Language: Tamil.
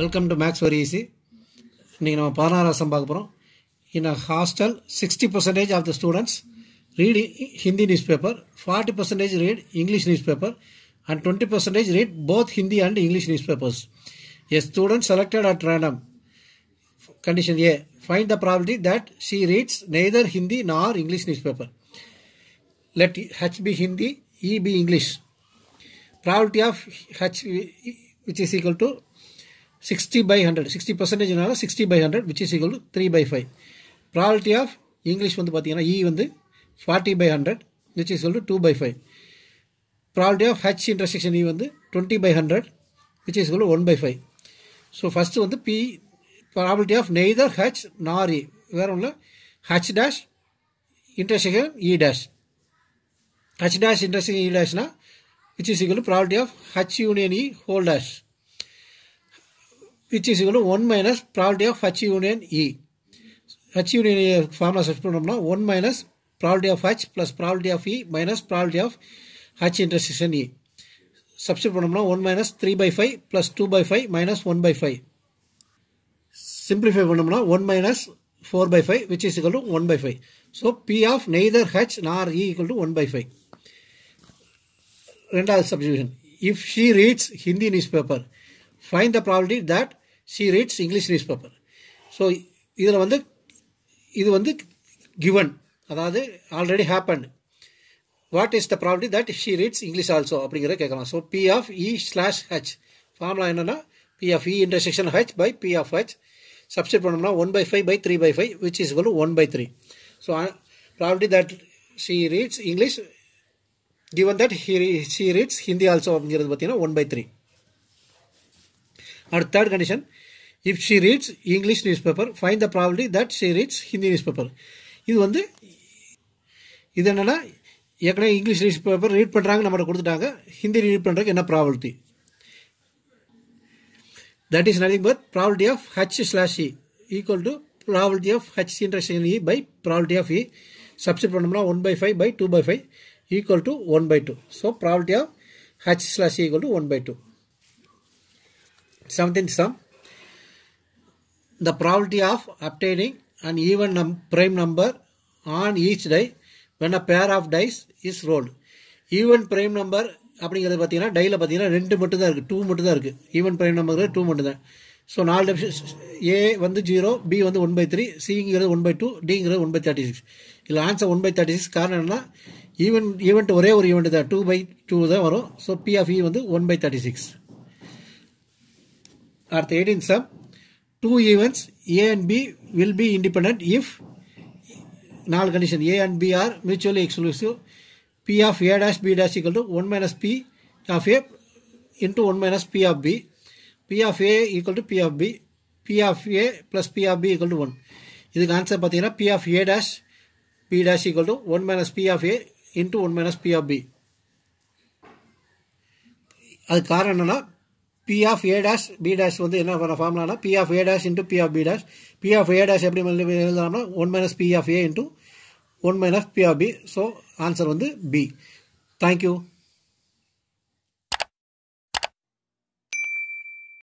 वेलकम टू मैक्स वरिएसी இன்னைக்கு நம்ம 16 ஆசம் பாக்கப் போறோம் in a hostel 60% of the students read Hindi news paper 40% read English news paper and 20% read both Hindi and English news papers a student selected @", condition a find the probability that she reads neither Hindi nor English news paper let h be Hindi e be English probability of h which is equal to sixty by hundred sixty பர்சன்டேஜ்னால sixty by hundred which is equal to three by five probability of English வந்து பார்த்தீங்கன்னா இ e வந்து forty by hundred which is equal to two by five probability of H intersection E வந்து twenty by hundred which is equal one by five so first வந்து P probability of neither H nor E வேறு ஒன்றும் H dash intersection E dash H dash intersection E டேஷ்னா which is equal probability of H union E whole dash which is இவ்வளோ one minus probability of H union E H union formula search பண்ணோம்னா one minus probability of H plus probability of E minus probability of H intersection E substitute பண்ணோம்னா one minus three by five plus two by five minus one by five simplify பண்ணோம்னா one minus four by five which is equal to one by five so P of neither H nor E equal to one by five ரெண்டாவது subsection if she reads Hindi news paper find the probability that she reads English news paper so இதில் வந்து இது வந்து கிவன் அதாவது already happen what is the property that she reads English also அப்படிங்கிற கேட்கலாம் so P of E slash H formula என்னென்னா P of E intersection H by P of H substitute பண்ணோம்னா one by five by three by five which is வலு one by three so property that she reads English given that he she reads Hindi also அப்படிங்கிறது பார்த்தீங்கன்னா one by three third condition if condition, reads English news paper find the the that that reads Hindi news paper இது வந்து இது என்னென்னா ஏற்கனவே இங்கிலீஷ் நியூஸ் பேப்பர் ரீட் பண்ணுறாங்க நம்மகிட்ட கொடுத்துட்டாங்க ஹிந்தி ரீட் பண்ணுறதுக்கு என்ன probability that is nothing but property of H slash E equal to probability of H intersection E by probability of E substitute பண்ணோம்னா one by five by two by five equal to one by two so probability of H slash equal to one by two Seventeenth sum. The probability of obtaining an even num prime number on each die when a pair of dice is rolled. Even prime number அப்படிங்கிறது பார்த்தீங்கன்னா டையில் பார்த்தீங்கன்னா ரெண்டு மட்டும் தான் இருக்குது டூ மட்டும் தான் இருக்குது ஈவன் பிரைம் நம்பர் டூ மட்டும் தான் ஸோ நாலு ஏ வந்து ஜீரோ பி வந்து ஒன் பை த்ரீ சிங்கிறது ஒன் பை டூ டிங்கிறது ஒன் பை தேர்ட்டி சிக்ஸ் இல்லை answer one by thirty six காரணம் என்னன்னா ஈவெண்ட் ஈவெண்ட் ஒரே ஒரு ஈவெண்ட்டு தான் டூ பை டூ தான் வரும் ஸோ பி ஆஃப் இ வந்து one by thirty six or the 18th sum two events A and B will be independent if null condition A and B are mutually exclusive. P of A dash B dash equal to 1 minus P of A into 1 minus P of B. P of A equal to P of B. P of A plus P of B equal to 1. இதுக்கு ஆன்சர் பார்த்தீங்கன்னா P of A dash P dash equal to 1 minus P of A into 1 minus P of B. அது காரணம் என்னன்னா P of A dash B dash வந்து என்ன பண்ண ஃபார்முலானா P of A dash into P of B dash P of A dash எப்படி எழுதுனா one minus P of A into one minus P of B so answer வந்து பி தேங்க்யூ